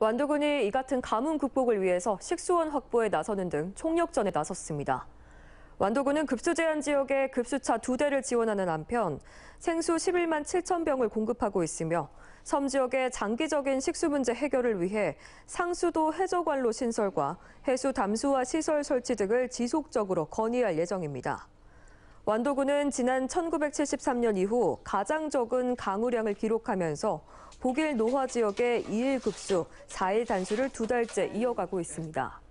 완도군이이 같은 가뭄 극복을 위해서 식수원 확보에 나서는 등 총력전에 나섰습니다. 완도군은 급수 제한 지역에 급수차 두 대를 지원하는 한편 생수 11만 7천 병을 공급하고 있으며 섬 지역의 장기적인 식수 문제 해결을 위해 상수도 해저관로 신설과 해수 담수화 시설 설치 등을 지속적으로 건의할 예정입니다. 완도군은 지난 1973년 이후 가장 적은 강우량을 기록하면서 독일 노화 지역의 2일 급수, 4일 단수를 두 달째 이어가고 있습니다.